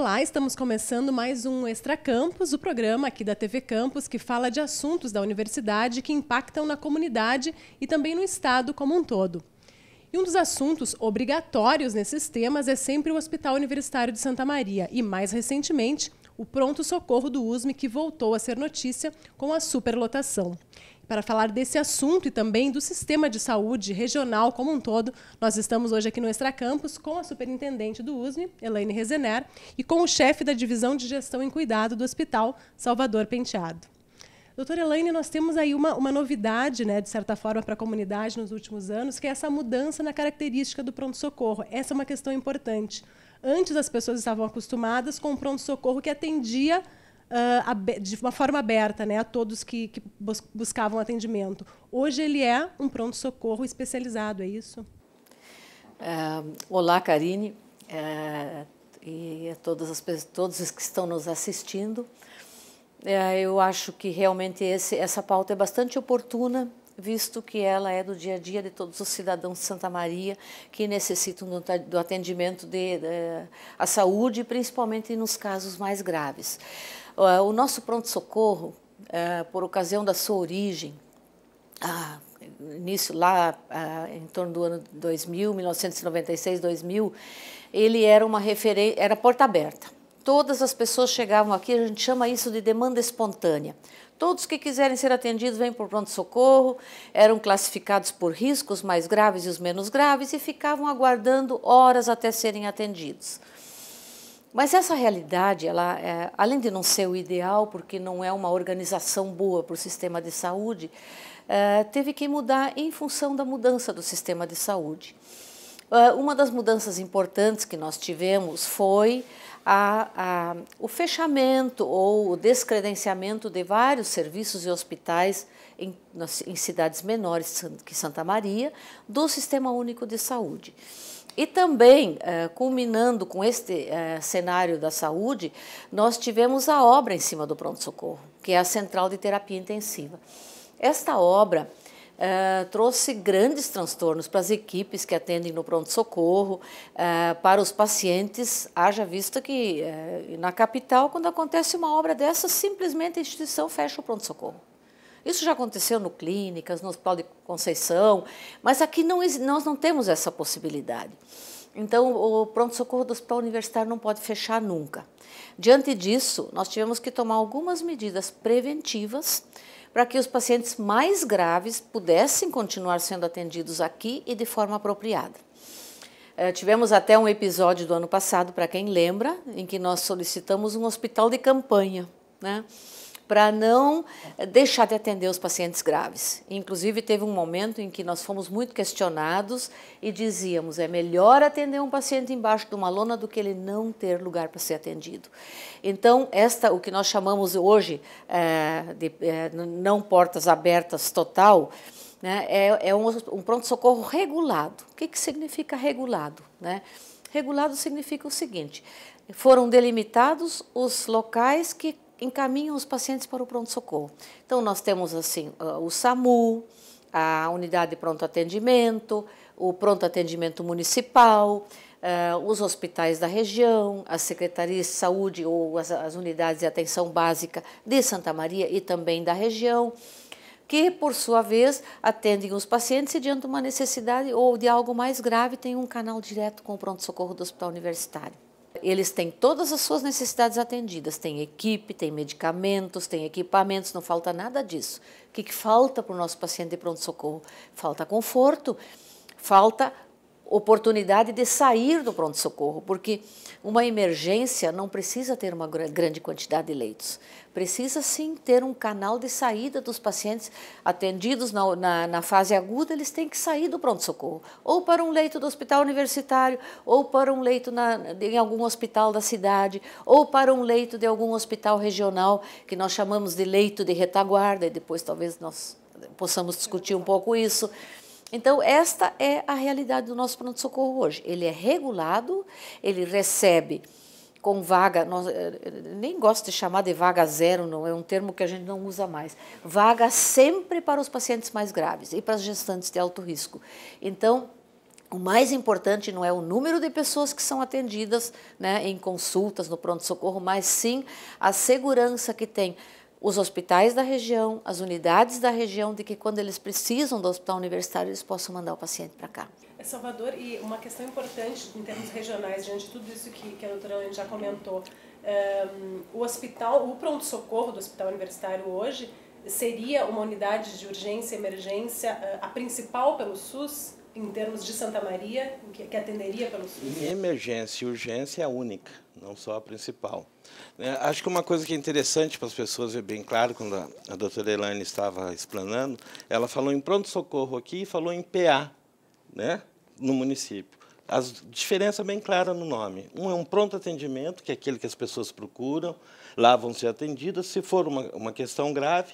Olá, estamos começando mais um Extra Campus, o programa aqui da TV Campus que fala de assuntos da universidade que impactam na comunidade e também no estado como um todo. E um dos assuntos obrigatórios nesses temas é sempre o Hospital Universitário de Santa Maria e, mais recentemente, o pronto-socorro do USM, que voltou a ser notícia com a superlotação para falar desse assunto e também do sistema de saúde regional como um todo. Nós estamos hoje aqui no Extra Campus com a superintendente do USME, Elaine Rezener, e com o chefe da divisão de gestão em cuidado do Hospital, Salvador Penteado. Doutora Elaine, nós temos aí uma, uma novidade, né, de certa forma, para a comunidade nos últimos anos, que é essa mudança na característica do pronto-socorro. Essa é uma questão importante. Antes, as pessoas estavam acostumadas com o pronto-socorro que atendia uh, de uma forma aberta né, a todos que, que bus buscavam atendimento. Hoje ele é um pronto-socorro especializado, é isso? Uh, olá, Karine, uh, e a todas as pessoas, todos os que estão nos assistindo. eu acho que realmente esse, essa pauta é bastante oportuna visto que ela é do dia a dia de todos os cidadãos de Santa Maria que necessitam do atendimento de, de eh, a saúde, principalmente nos casos mais graves. O nosso pronto-socorro, é, por ocasião da sua origem, início lá em torno do ano 2000, 1996, 2000, ele era uma referência, era porta aberta. Todas as pessoas chegavam aqui, a gente chama isso de demanda espontânea. Todos que quiserem ser atendidos vêm por pronto-socorro, eram classificados por riscos mais graves e os menos graves e ficavam aguardando horas até serem atendidos. Mas essa realidade, ela, é, além de não ser o ideal, porque não é uma organização boa para o sistema de saúde, é, teve que mudar em função da mudança do sistema de saúde. É, uma das mudanças importantes que nós tivemos foi a, a, o fechamento ou o descredenciamento de vários serviços e hospitais em, nas, em cidades menores que Santa Maria do Sistema Único de Saúde. E também, eh, culminando com este eh, cenário da saúde, nós tivemos a obra em cima do pronto-socorro, que é a Central de Terapia Intensiva. Esta obra eh, trouxe grandes transtornos para as equipes que atendem no pronto-socorro, para os pacientes, haja vista que na capital, quando acontece uma obra dessa, simplesmente a instituição fecha o pronto-socorro. Isso já aconteceu no Clínicas, no Hospital de Conceição, mas aqui não, nós não temos essa possibilidade. Então, o pronto-socorro do hospital universitário não pode fechar nunca. Diante disso, nós tivemos que tomar algumas medidas preventivas para que os pacientes mais graves pudessem continuar sendo atendidos aqui e de forma apropriada. É, tivemos até um episódio do ano passado, para quem lembra, em que nós solicitamos um hospital de campanha, né? para não deixar de atender os pacientes graves. Inclusive, teve um momento em que nós fomos muito questionados e dizíamos: é melhor atender um paciente embaixo de uma lona do que ele não ter lugar para ser atendido. Então, esta, o que nós chamamos hoje é, de é, não portas abertas total, né, é, é um, um pronto-socorro regulado. O que, que significa regulado? Né? Regulado significa o seguinte: foram delimitados os locais que encaminham os pacientes para o pronto-socorro. Então, nós temos assim ah, o SAMU, a unidade de pronto atendimento, o pronto atendimento municipal, ah, os hospitais da região, as secretarias de saúde ou as, as unidades de atenção básica de Santa Maria e também da região, que por sua vez atendem os pacientes e diante de uma necessidade ou de algo mais grave tem um canal direto com o pronto socorro do hospital universitário. Eles têm todas as suas necessidades atendidas, tem equipe, tem medicamentos, tem equipamentos, não falta nada disso. O que, que falta para o nosso paciente de pronto-socorro? Falta conforto, falta oportunidade de sair do pronto-socorro, porque uma emergência não precisa ter uma grande quantidade de leitos. Precisa sim ter um canal de saída dos pacientes atendidos na, na, na fase aguda, eles têm que sair do pronto-socorro, ou para um leito do hospital universitário, ou para um leito na, em algum hospital da cidade, ou para um leito de algum hospital regional, que nós chamamos de leito de retaguarda, e depois talvez nós possamos discutir um pouco isso. Então, esta é a realidade do nosso pronto-socorro hoje. Ele é regulado, ele recebe com vaga, nós, eh, eh, nem gosto de chamar de vaga zero, não é um termo que a gente não usa mais. Vaga sempre para os pacientes mais graves e para as gestantes de alto risco. Então, o mais importante não é o número de pessoas que são atendidas né, em consultas no pronto-socorro, mas sim a segurança que tem os hospitais da região, as unidades da região, de que quando eles precisam do hospital universitário, eles possam mandar o paciente para cá. É, Salvador, e uma questão importante em termos regionais, diante de tudo isso que, que a doutora Anne já comentou, um, ehm, o hospital, o pronto-socorro do hospital universitário hoje seria uma unidade de urgência e emergência, eh, a principal pelo SUS? em termos de Santa Maria, que, atenderia pelo SUS? Emergência e urgência é a única, não só a principal. É, acho que uma coisa que é interessante para as pessoas ver é bem claro, quando a, a doutora Elaine estava explanando, ela falou em pronto-socorro aqui e falou em PA, né, no município. A diferença é bem clara no nome. Um é um pronto atendimento, que é aquele que as pessoas procuram, lá vão ser atendidas. Se for uma, uma questão grave,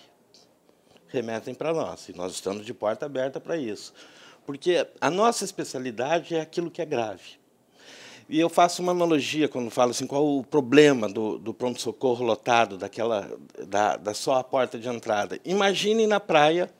remetem para nós. E nós estamos de porta aberta para isso. Porque a nossa especialidade é aquilo que é grave. E eu faço uma analogia quando falo assim, qual o problema do, do pronto-socorro lotado, daquela, da, da só a porta de entrada. Imagine na praia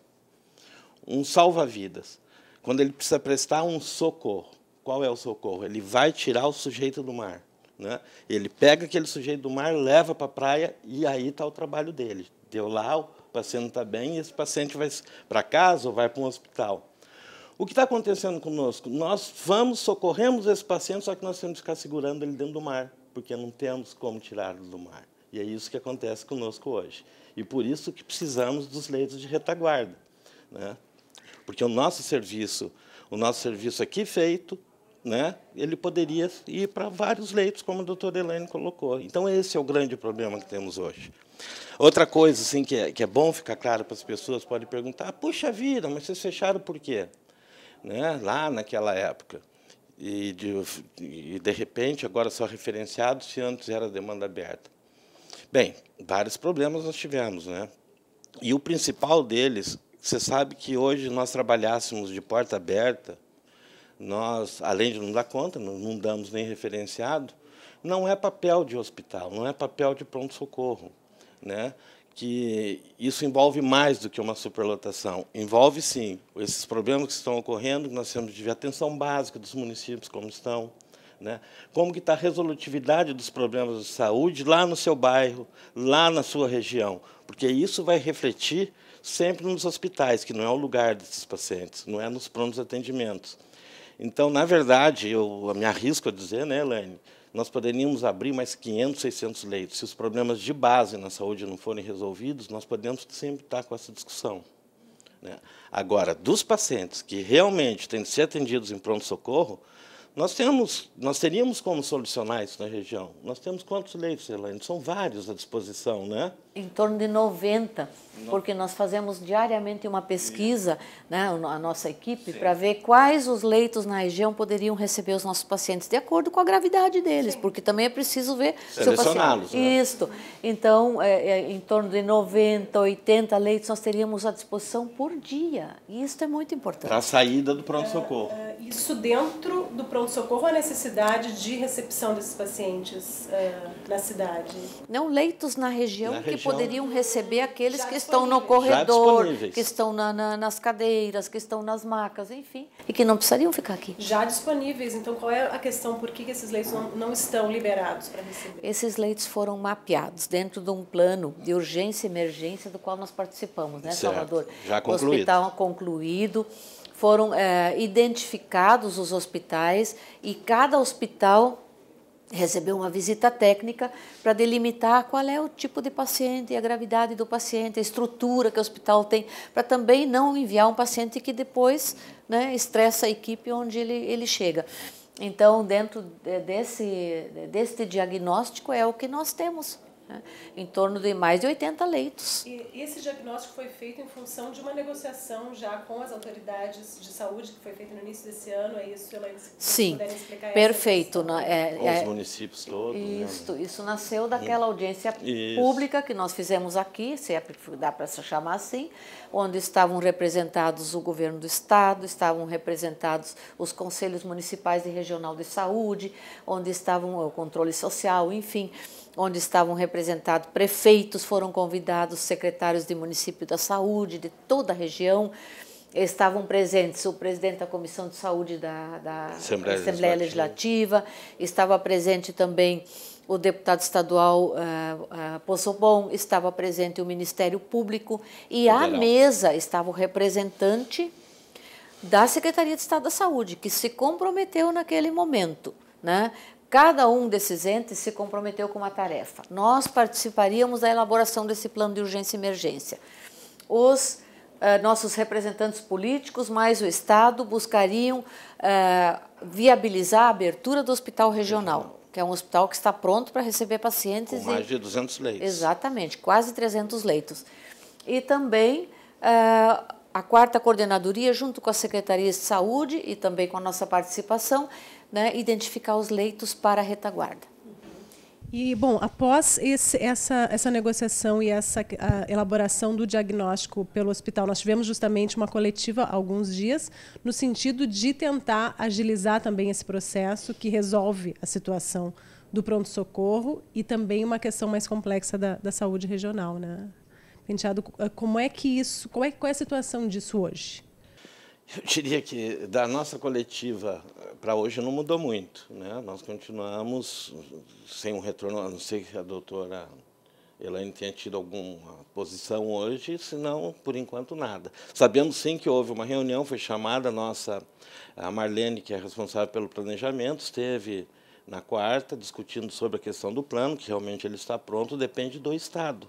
um salva-vidas, quando ele precisa prestar um socorro. Qual é o socorro? Ele vai tirar o sujeito do mar. Né? Ele pega aquele sujeito do mar, leva para a praia e aí está o trabalho dele. Deu lá, o paciente está bem, e esse paciente vai para casa ou vai para um hospital. O que está acontecendo conosco? Nós vamos, socorremos esse paciente, só que nós temos que ficar segurando ele dentro do mar, porque não temos como tirá-lo do mar. E é isso que acontece conosco hoje. E por isso que precisamos dos leitos de retaguarda. Né? Porque o nosso serviço, o nosso serviço aqui feito, né, ele poderia ir para vários leitos, como a doutora Helene colocou. Então, esse é o grande problema que temos hoje. Outra coisa assim, que, é, que é bom ficar claro para as pessoas, pode perguntar, ah, puxa vida, mas vocês fecharam por quê? né, lá naquela época. E de, e de repente agora só referenciado se antes era demanda aberta. Bem, vários problemas nós tivemos, né? E o principal deles, você sabe que hoje nós trabalhássemos de porta aberta, nós, além de não dar conta, não damos nem referenciado, não é papel de hospital, não é papel de pronto-socorro. Né? que isso envolve mais do que uma superlotação. Envolve, sim, esses problemas que estão ocorrendo, que nós temos de ver atenção básica dos municípios, como estão, né? como que está a resolutividade dos problemas de saúde lá no seu bairro, lá na sua região, porque isso vai refletir sempre nos hospitais, que não é o lugar desses pacientes, não é nos prontos atendimentos. Então, na verdade, eu me arrisco a é dizer, né, Elaine, nós poderíamos abrir mais 500, 600 leitos. Se os problemas de base na saúde não forem resolvidos, nós podemos sempre estar com essa discussão. Né? Agora, dos pacientes que realmente têm de ser atendidos em pronto-socorro, nós, temos, nós teríamos como solucionar isso na região. Nós temos quantos leitos, Elaine? São vários à disposição, né? em torno de 90, porque nós fazemos diariamente uma pesquisa, né, a nossa equipe, para ver quais os leitos na região poderiam receber os nossos pacientes, de acordo com a gravidade deles, Sim. porque também é preciso ver se o paciente. Né? Isto. Então, é, é, em torno de 90, 80 leitos nós teríamos à disposição por dia. E isso é muito importante. Para a saída do pronto-socorro. É, é, isso dentro do pronto-socorro, a necessidade de recepção desses pacientes é, na cidade? Não, leitos na região, na região. que poderiam receber aqueles que estão no corredor, que estão na, na, nas cadeiras, que estão nas macas, enfim, e que não precisariam ficar aqui. Já disponíveis, então qual é a questão? Por que esses leitos não, não estão liberados para receber? Esses leitos foram mapeados dentro de um plano de urgência e emergência do qual nós participamos, né, certo. Salvador? Já concluído. O hospital concluído foram é, identificados os hospitais e cada hospital recebeu uma visita técnica para delimitar qual é o tipo de paciente, a gravidade do paciente, a estrutura que o hospital tem, para também não enviar um paciente que depois né, estressa a equipe onde ele, ele chega. Então, dentro desse, desse diagnóstico é o que nós temos né? em torno de mais de 80 leitos. E esse diagnóstico foi feito em função de uma negociação já com as autoridades de saúde que foi feita no início desse ano, é isso, Elaine? Sim, perfeito. Essa né? é, é, os municípios todos. Isso, né? isso nasceu daquela audiência isso. pública que nós fizemos aqui, se é, dá para se chamar assim, onde estavam representados o governo do estado, estavam representados os conselhos municipais e regional de saúde, onde estavam o controle social, enfim, onde estavam representados prefeitos, foram convidados secretários de município da saúde de toda a região, estavam presentes o presidente da Comissão de Saúde da, da Assembleia, Assembleia Legislativa. Legislativa, estava presente também o deputado estadual uh, eh, uh, eh, Poçobon, estava presente o Ministério Público e à mesa estava o representante da Secretaria de Estado da Saúde, que se comprometeu naquele momento né, Cada um desses entes se comprometeu com uma tarefa. Nós participaríamos da elaboração desse plano de urgência e emergência. Os eh, nossos representantes políticos, mais o Estado, buscariam eh, viabilizar a abertura do hospital regional, que é um hospital que está pronto para receber pacientes. Com mais e... de 200 leitos. Exatamente, quase 300 leitos. E também eh, a quarta coordenadoria, junto com a Secretaria de Saúde e também com a nossa participação, né, identificar os leitos para a retaguarda. E, bom, após esse, essa, essa negociação e essa elaboração do diagnóstico pelo hospital, nós tivemos justamente uma coletiva há alguns dias, no sentido de tentar agilizar também esse processo que resolve a situação do pronto-socorro e também uma questão mais complexa da, da saúde regional, né? Penteado, como é que isso, como é, qual é a situação disso hoje? Eu diria que da nossa coletiva eh, para hoje não mudou muito. Né? Nós continuamos sem um retorno, a não ser que a doutora Elaine tenha tido alguma posição hoje, senão, por enquanto, nada. Sabemos, sim, que houve uma reunião, foi chamada a nossa a Marlene, que é responsável pelo planejamento, esteve na quarta discutindo sobre a questão do plano, que realmente ele está pronto, depende do Estado.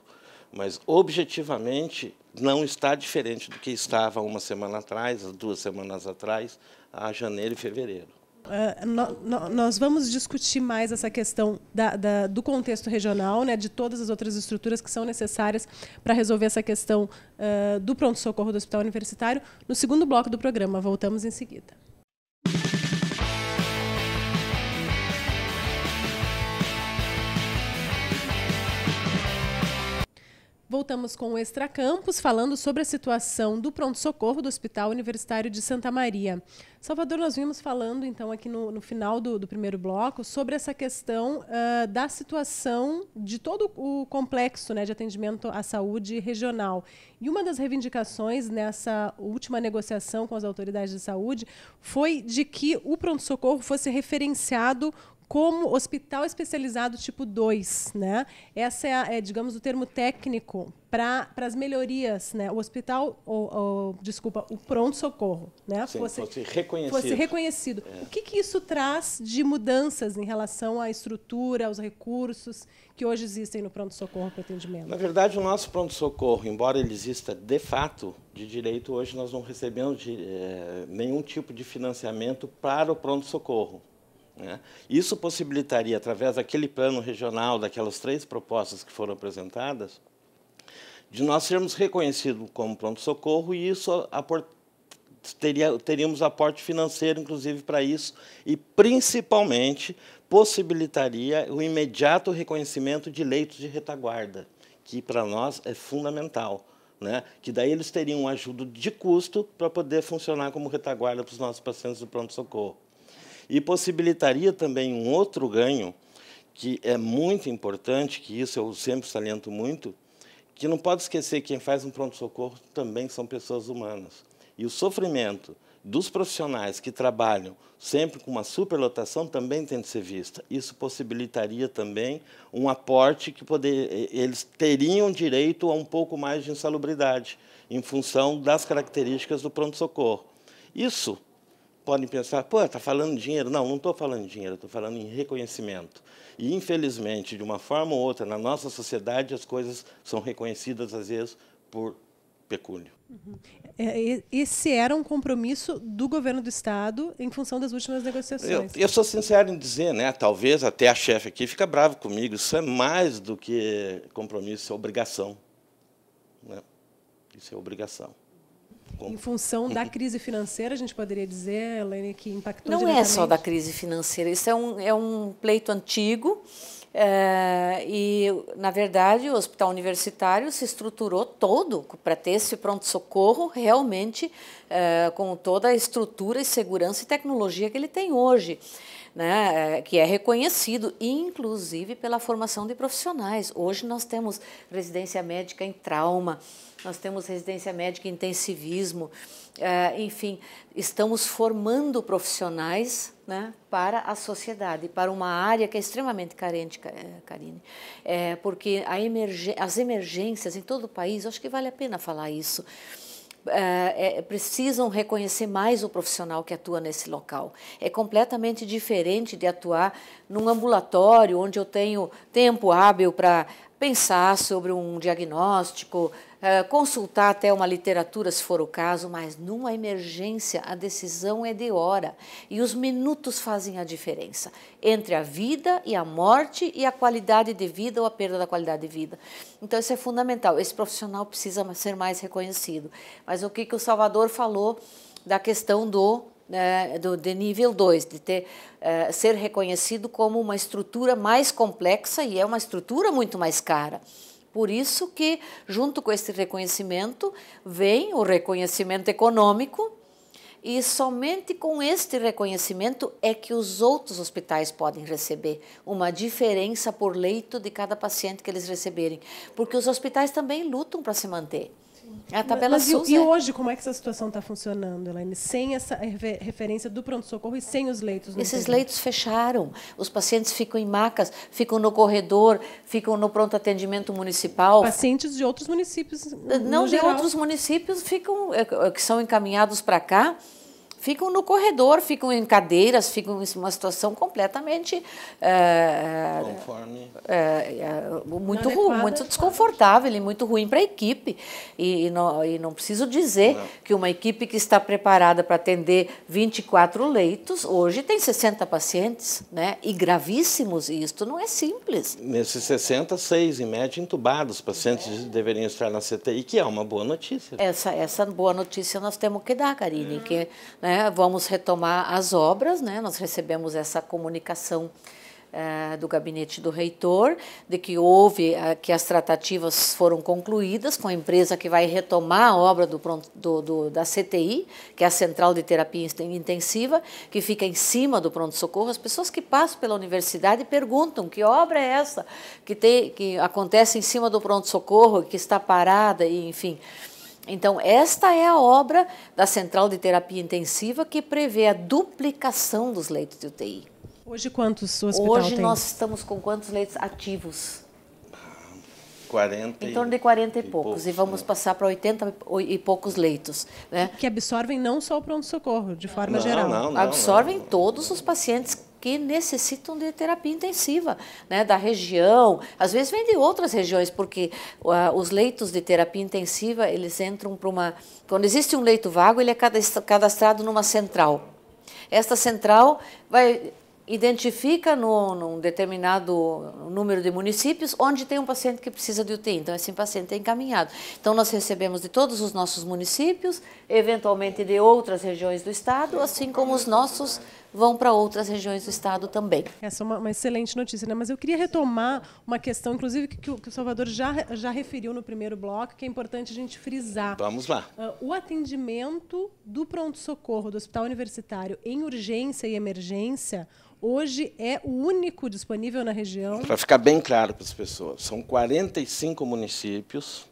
Mas, objetivamente, não está diferente do que estava uma semana atrás, duas semanas atrás, a janeiro e fevereiro. Uh, é, no, no, nós vamos discutir mais essa questão da, da, do contexto regional, né, de todas as outras estruturas que são necessárias para resolver essa questão uh, do pronto-socorro do hospital universitário, no segundo bloco do programa. Voltamos em seguida. Voltamos com o Extra Campos falando sobre a situação do pronto-socorro do Hospital Universitário de Santa Maria. Salvador, nós vimos falando, então, aqui no, no final do, do, primeiro bloco, sobre essa questão uh, da situação de todo o complexo né, de atendimento à saúde regional. E uma das reivindicações nessa última negociação com as autoridades de saúde foi de que o pronto-socorro fosse referenciado como hospital especializado tipo 2, né? Essa é, a, é digamos, o termo técnico para as melhorias, né? O hospital, ou, ou desculpa, o pronto-socorro, né? fosse, fosse, reconhecido. Fosse reconhecido. É. O que, que isso traz de mudanças em relação à estrutura, aos recursos que hoje existem no pronto-socorro para atendimento? Na verdade, o nosso pronto-socorro, embora ele exista de fato de direito, hoje nós não recebemos de, é, nenhum tipo de financiamento para o pronto-socorro. Né? Isso possibilitaria, através daquele plano regional, daquelas três propostas que foram apresentadas, de nós sermos reconhecidos como pronto-socorro e isso teria, teríamos aporte financeiro, inclusive, para isso e, principalmente, possibilitaria o imediato reconhecimento de leitos de retaguarda, que para nós é fundamental. Né? que daí eles teriam um ajuda de custo para poder funcionar como retaguarda para os nossos pacientes do pronto-socorro e possibilitaria também um outro ganho que é muito importante, que isso eu sempre saliento muito, que não pode esquecer que quem faz um pronto-socorro também são pessoas humanas. E o sofrimento dos profissionais que trabalham sempre com uma superlotação também tem de ser vista. Isso possibilitaria também um aporte que poder, eles teriam direito a um pouco mais de insalubridade, em função das características do pronto-socorro. Isso podem pensar, pô, está falando de dinheiro. Não, não estou falando de dinheiro, estou falando em reconhecimento. E, infelizmente, de uma forma ou outra, na nossa sociedade, as coisas são reconhecidas, às vezes, por pecúlio. Uhum. É, esse era um compromisso do governo do Estado em função das últimas negociações. Eu, eu sou sincero em dizer, né? talvez até a chefe aqui fica brava comigo, isso é mais do que compromisso, é obrigação. Né? Isso é obrigação em função da uhum. crise financeira, a gente poderia dizer, Helene, que impactou Não é só da crise financeira, isso é um, é um pleito antigo. É, e, na verdade, o hospital universitário se estruturou todo para ter esse pronto-socorro realmente é, com toda a estrutura e segurança e tecnologia que ele tem hoje né, é, que é reconhecido, inclusive pela formação de profissionais. Hoje nós temos residência médica em trauma, nós temos residência médica em intensivismo, é, enfim, estamos formando profissionais né, para a sociedade, para uma área que é extremamente carente, é, Karine. É, porque emerg as emergências em todo o país, acho que vale a pena falar isso, é, precisam reconhecer mais o profissional que atua nesse local. É completamente diferente de atuar num ambulatório, onde eu tenho tempo hábil para pensar sobre um diagnóstico, eh, consultar até uma literatura, se for o caso, mas numa emergência a decisão é de hora e os minutos fazem a diferença entre a vida e a morte e a qualidade de vida ou a perda da qualidade de vida. Então isso é fundamental. Esse profissional precisa ser mais reconhecido. Mas o que que o Salvador falou da questão do né, do, de nível 2, de ter, uh, ser reconhecido como uma estrutura mais complexa e é uma estrutura muito mais cara. Por isso que, junto com esse reconhecimento, vem o reconhecimento econômico, e somente com este reconhecimento é que os outros hospitais podem receber uma diferença por leito de cada paciente que eles receberem, porque os hospitais também lutam para se manter. A tabela Mas, SUS. E, é... e, hoje, como é que essa situação está funcionando, Elaine? Sem essa referência do pronto-socorro e sem os leitos? Esses interior. leitos fecharam. Os pacientes ficam em macas, ficam no corredor, ficam no pronto-atendimento municipal. Pacientes de outros municípios. Não, de geral. outros municípios ficam, é, é, que são encaminhados para cá ficam no corredor, ficam em cadeiras, ficam em uma situação completamente é, é, muito ruim, muito desconfortável e muito ruim para a equipe. E, e, não, e, não, preciso dizer não. que uma equipe que está preparada para atender 24 leitos hoje tem 60 pacientes, né? E gravíssimos. E isto não é simples. Nesses 60, seis em média entubados, pacientes é. deveriam estar na CTI, que é uma boa notícia. Essa essa boa notícia nós temos que dar, Karine, é. que né, né? Vamos retomar as obras, né? nós recebemos essa comunicação é, do gabinete do reitor, de que houve, é, que as tratativas foram concluídas com a empresa que vai retomar a obra do, do, do, da CTI, que é a Central de Terapia Intensiva, que fica em cima do pronto-socorro. As pessoas que passam pela universidade perguntam que obra é essa que, tem, que acontece em cima do pronto-socorro, que está parada, e enfim... Então, esta é a obra da Central de Terapia Intensiva que prevê a duplicação dos leitos de UTI. Hoje, quantos hospitais Hoje tem? nós estamos com quantos leitos ativos? 40 em torno de 40 e, e poucos, poucos, e vamos né? passar para 80 e poucos leitos. Né? Que absorvem não só o pronto-socorro, de forma não, geral. Não, não, absorvem todos os pacientes que necessitam de terapia intensiva, né, da região. Às vezes vem de outras regiões, porque uh, os leitos de terapia intensiva, eles entram para uma... Quando existe um leito vago, ele é cadastrado numa central. Esta central vai identifica no, num determinado número de municípios onde tem um paciente que precisa de UTI. Então, esse paciente é encaminhado. Então, nós recebemos de todos os nossos municípios, eventualmente de outras regiões do estado, assim como os nossos vão para outras regiões do estado também. Essa é uma, uma, excelente notícia, né? mas eu queria retomar uma questão, inclusive, que, que o Salvador já, já referiu no primeiro bloco, que é importante a gente frisar. Vamos lá. Uh, o atendimento do pronto-socorro do hospital universitário em urgência e emergência hoje é o único disponível na região? Para ficar bem claro para as pessoas, são 45 municípios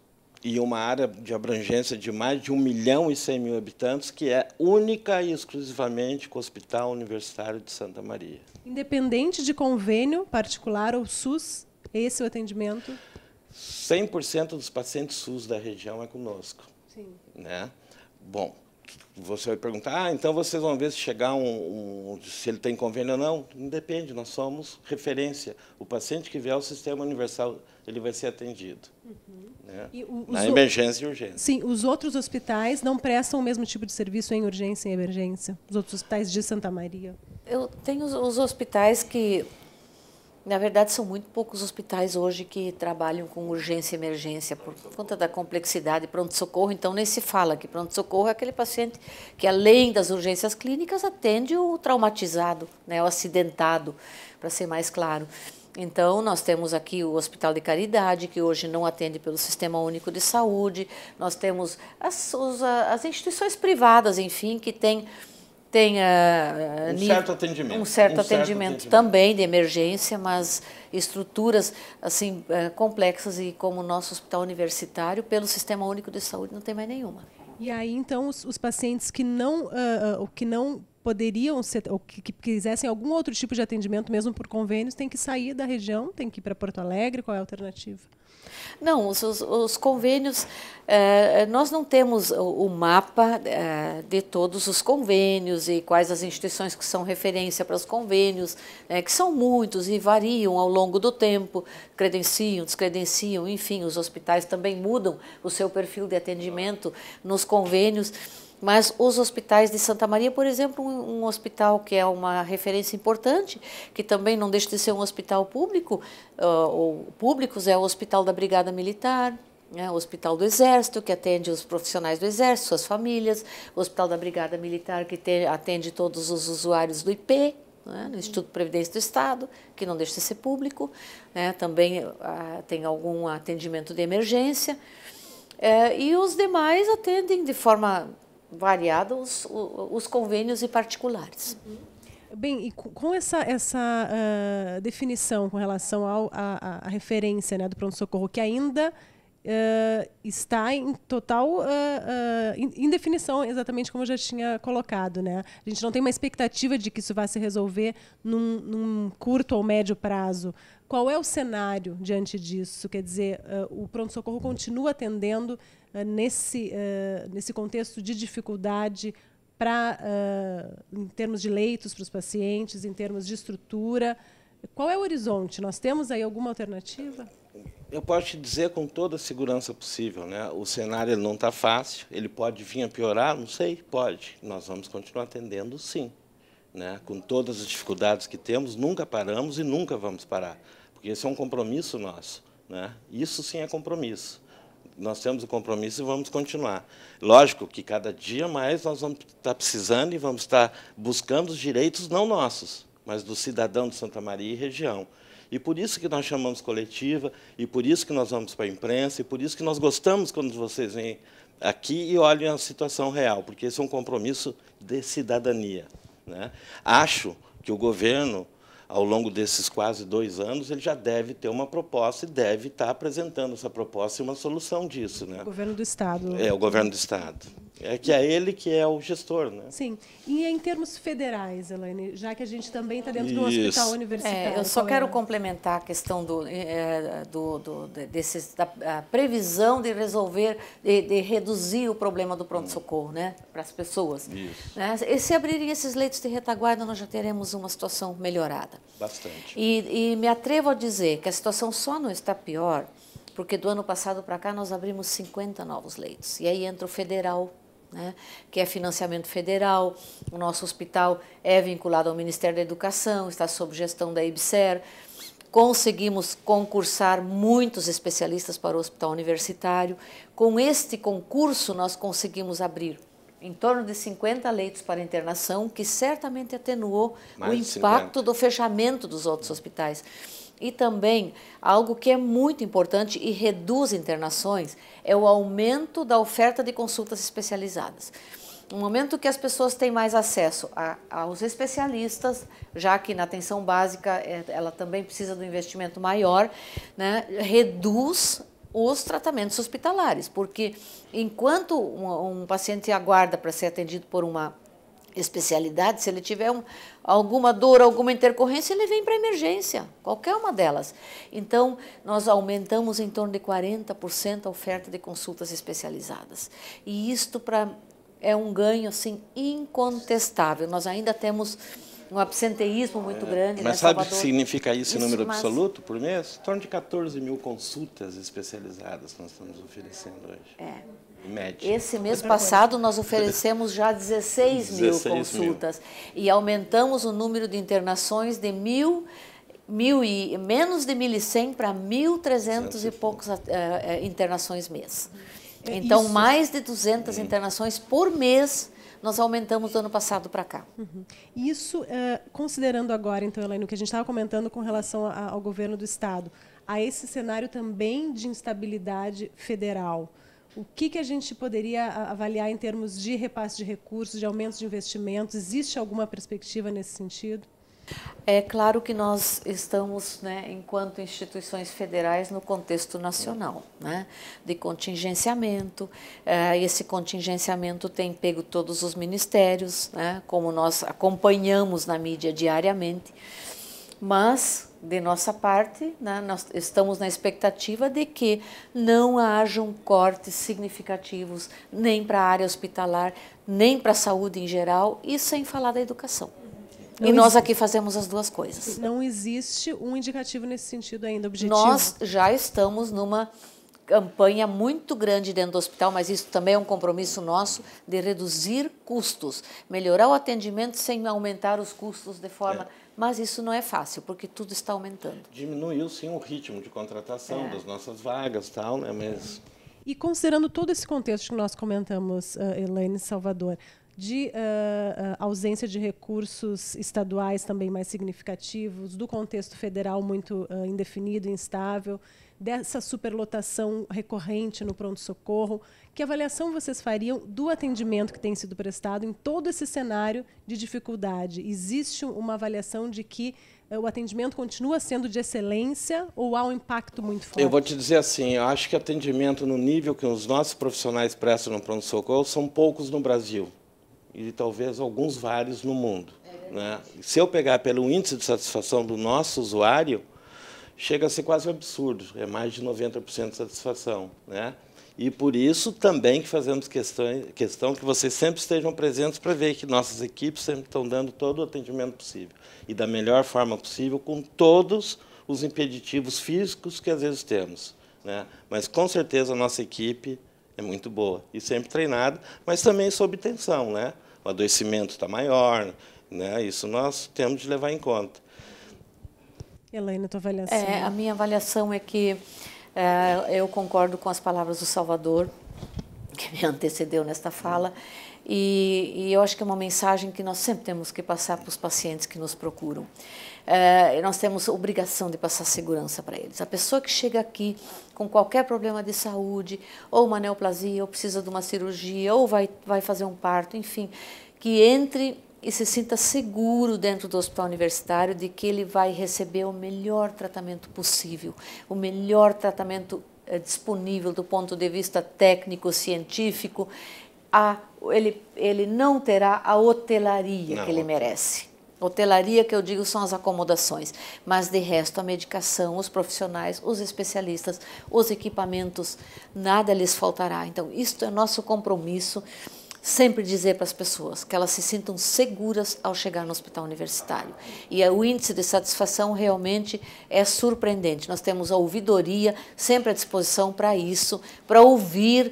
e uma área de abrangência de mais de 1 milhão e 100 mil habitantes, que é única e exclusivamente com o Hospital Universitário de Santa Maria. Independente de convênio particular ou SUS, esse é o atendimento? 100% dos pacientes SUS da região é conosco. Sim. Né? Bom, você vai perguntar, ah, então vocês vão ver se chegar um, um se ele tem convênio ou não. Não depende, nós somos referência. O paciente que vier ao sistema universal, ele vai ser atendido. Uhum. Né? O, Na emergência o... e urgência. Sim, os outros hospitais não prestam o mesmo tipo de serviço em urgência e emergência? Os outros hospitais de Santa Maria? Eu tenho os, os hospitais que na verdade, são muito poucos hospitais hoje que trabalham com urgência e emergência por conta da complexidade. Pronto-socorro, então, nem se fala que pronto-socorro é aquele paciente que, além das urgências clínicas, atende o traumatizado, né, o acidentado, para ser mais claro. Então, nós temos aqui o Hospital de Caridade, que hoje não atende pelo Sistema Único de Saúde, nós temos as, as instituições privadas, enfim, que têm tenha ah, um certo atendimento, um certo, um atendimento, certo atendimento também de emergência, mas estruturas assim ah, complexas e como o nosso hospital universitário pelo Sistema Único de Saúde não tem mais nenhuma. E aí então os, os pacientes que não uh, que não poderiam ser, ou que, que quisessem algum outro tipo de atendimento, mesmo por convênios, tem que sair da região, tem que ir para Porto Alegre? Qual é a alternativa? Não, os, os, os convênios, eh, eh, nós não temos o, o mapa eh, de todos os convênios e quais as instituições que são referência para os convênios, né, que são muitos e variam ao longo do tempo, credenciam, descredenciam, enfim, os hospitais também mudam o seu perfil de atendimento nos convênios. Mas os hospitais de Santa Maria, por exemplo, um, um hospital que é uma referência importante, que também não deixa de ser um hospital público, uh, ou públicos, é o Hospital da Brigada Militar, né, o Hospital do Exército, que atende os profissionais do Exército, suas famílias, o Hospital da Brigada Militar, que te, atende todos os usuários do IP, né, no Instituto de Previdência do Estado, que não deixa de ser público, né, também ah, tem algum atendimento de emergência, é, e os demais atendem de forma variados os, os convênios e particulares. Uhum. Bem, e com essa, essa uh, definição com relação à referência né, do pronto-socorro, que ainda uh, está em total uh, indefinição, exatamente como eu já tinha colocado. Né? A gente não tem uma expectativa de que isso vá se resolver num, num curto ou médio prazo. Qual é o cenário diante disso? Quer dizer, o pronto-socorro continua atendendo eh, nesse, eh, nesse contexto de dificuldade para, eh, em termos de leitos para os pacientes, em termos de estrutura? Qual é o horizonte? Nós temos aí alguma alternativa? Eu posso te dizer com toda a segurança possível, né? O cenário não está fácil, ele pode vir a piorar, não sei, pode. Nós vamos continuar atendendo, sim, né? Com todas as dificuldades que temos, nunca paramos e nunca vamos parar, porque esse é um compromisso nosso, né? Isso sim é compromisso nós temos o um compromisso e vamos continuar. Lógico que cada dia mais nós vamos estar precisando e vamos estar buscando os direitos não nossos, mas do cidadão de Santa Maria e região. E por isso que nós chamamos coletiva, e por isso que nós vamos para a imprensa, e por isso que nós gostamos quando vocês vêm aqui e olhem a situação real, porque esse é um compromisso de cidadania. Né? Acho que o governo ao longo desses quase dois anos, ele já deve ter uma proposta e deve estar apresentando essa proposta e uma solução disso. Né? O governo do Estado. É, o governo do Estado. É que é ele que é o gestor, né? Sim. E em termos federais, Elaine, já que a gente também está dentro Isso. hospital universitário. É, eu só é? quero complementar a questão do, é, do, do da previsão de resolver, de, de, reduzir o problema do pronto-socorro, né? Para as pessoas. Isso. Né? E se abrirem esses leitos de retaguarda, nós já teremos uma situação melhorada. Bastante. E, e me atrevo a dizer que a situação só não está pior porque do ano passado para cá nós abrimos 50 novos leitos. E aí entra o federal né, que é financiamento federal. O nosso hospital é vinculado ao Ministério da Educação, está sob gestão da IBSER. Conseguimos concursar muitos especialistas para o hospital universitário. Com este concurso, nós conseguimos abrir em torno de 50 leitos para internação, que certamente atenuou Mais o impacto 50. do fechamento dos outros hospitais. E também algo que é muito importante e reduz internações é o aumento da oferta de consultas especializadas. No momento que as pessoas têm mais acesso a, aos especialistas, já que na atenção básica eh, ela também precisa do um investimento maior, né, reduz os tratamentos hospitalares, porque enquanto um, um paciente aguarda para ser atendido por uma especialidade, se ele tiver um, alguma dor, alguma intercorrência, ele vem para emergência, qualquer uma delas. Então, nós aumentamos em torno de 40% a oferta de consultas especializadas. E isto para é um ganho assim incontestável. Nós ainda temos um absenteísmo muito é, grande. Mas né, sabe o que significa isso, isso em número mas... absoluto por mês? Em torno de 14 mil consultas especializadas que nós estamos oferecendo hoje. É. Esse mês passado nós oferecemos já 16, 16 mil consultas mil. e aumentamos o número de internações de mil, mil e, menos de 1.100 para 1.300 e poucas uh, internações mês. É então, isso. mais de 200 uhum. internações por mês nós aumentamos do ano passado para cá. Uhum. Isso, uh, considerando agora, então, Elaine, o que a gente estava comentando com relação a, ao governo do Estado, a esse cenário também de instabilidade federal, o que, que a gente poderia avaliar em termos de repasse de recursos, de aumento de investimentos? Existe alguma perspectiva nesse sentido? É claro que nós estamos, né, enquanto instituições federais, no contexto nacional, né, de contingenciamento. É, esse contingenciamento tem pego todos os ministérios, né, como nós acompanhamos na mídia diariamente. Mas, de nossa parte, né, nós estamos na expectativa de que não hajam cortes significativos nem para a área hospitalar, nem para a saúde em geral, e sem falar da educação. Não e nós existe. aqui fazemos as duas coisas. Não existe um indicativo nesse sentido ainda, objetivo. Nós já estamos numa campanha muito grande dentro do hospital, mas isso também é um compromisso nosso de reduzir custos, melhorar o atendimento sem aumentar os custos de forma é mas isso não é fácil, porque tudo está aumentando. Diminuiu sim o ritmo de contratação é. das nossas vagas, tal, né? Mas e considerando todo esse contexto que nós comentamos, uh, Elaine Salvador, de uh, ausência de recursos estaduais também mais significativos, do contexto federal muito uh, indefinido, instável, dessa superlotação recorrente no pronto-socorro? Que avaliação vocês fariam do atendimento que tem sido prestado em todo esse cenário de dificuldade? Existe uma avaliação de que eh, o atendimento continua sendo de excelência ou há um impacto muito forte? Eu vou te dizer assim, eu acho que atendimento no nível que os nossos profissionais prestam no pronto-socorro são poucos no Brasil e talvez alguns vários no mundo. É né? Se eu pegar pelo índice de satisfação do nosso usuário, chega a ser quase um absurdo, é mais de 90% de satisfação. Né? E por isso também que fazemos questão, questão que vocês sempre estejam presentes para ver que nossas equipes sempre estão dando todo o atendimento possível e da melhor forma possível, com todos os impeditivos físicos que às vezes temos. Né? Mas com certeza a nossa equipe é muito boa e sempre treinada, mas também sob tensão. Né? O adoecimento está maior, né? isso nós temos de levar em conta. Helena, tua avaliação? É, a minha avaliação é que é, eu concordo com as palavras do Salvador, que me antecedeu nesta fala, e, e, eu acho que é uma mensagem que nós sempre temos que passar para os pacientes que nos procuram. É, nós temos obrigação de passar segurança para eles. A pessoa que chega aqui com qualquer problema de saúde, ou uma neoplasia, ou precisa de uma cirurgia, ou vai, vai fazer um parto, enfim, que entre e se sinta seguro dentro do hospital universitário de que ele vai receber o melhor tratamento possível, o melhor tratamento é, disponível do ponto de vista técnico, científico. A, ele, ele não terá a hotelaria não. que ele merece. Hotelaria, que eu digo, são as acomodações, mas de resto a medicação, os profissionais, os especialistas, os equipamentos, nada lhes faltará. Então, isto é nosso compromisso sempre dizer para as pessoas que elas se sintam seguras ao chegar no hospital universitário. E é o índice de satisfação realmente é surpreendente. Nós temos a ouvidoria sempre à disposição para isso, para ouvir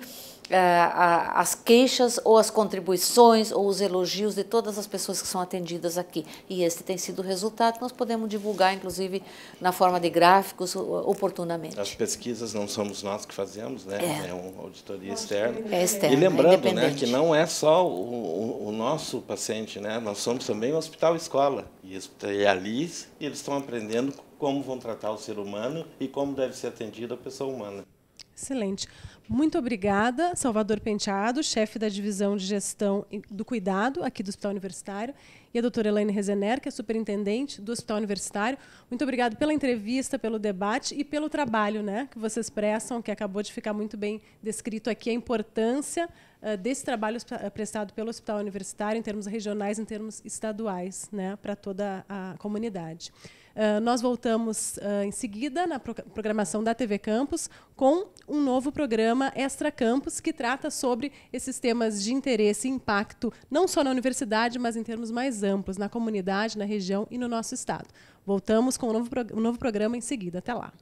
eh, as queixas ou as contribuições ou os elogios de todas as pessoas que são atendidas aqui. E esse tem sido o resultado que nós podemos divulgar, inclusive, na forma de gráficos oportunamente. As pesquisas não somos nós que fazemos, né? É, é uma auditoria externa. É externa. E lembrando, é né, que não é só o, o, o nosso paciente, né? Nós somos também um hospital escola. E, e ali eles estão aprendendo como vão tratar o ser humano e como deve ser atendida a pessoa humana. Excelente. Muito obrigada, Salvador Penteado, chefe da divisão de gestão do cuidado aqui do Hospital Universitário, e a doutora Elaine Rezener, que é superintendente do Hospital Universitário. Muito obrigado pela entrevista, pelo debate e pelo trabalho né, que vocês prestam, que acabou de ficar muito bem descrito aqui, a importância uh, desse trabalho eh, prestado pelo Hospital Universitário em termos regionais, em termos estaduais, né, para toda a comunidade. Ah, nós voltamos uh, em seguida na pro programação da TV Campus com um novo programa Extra Campus que trata sobre esses temas de interesse e impacto não só na universidade, mas em termos mais amplos, na comunidade, na região e no nosso estado. Voltamos com um novo, um novo programa em seguida. Até lá.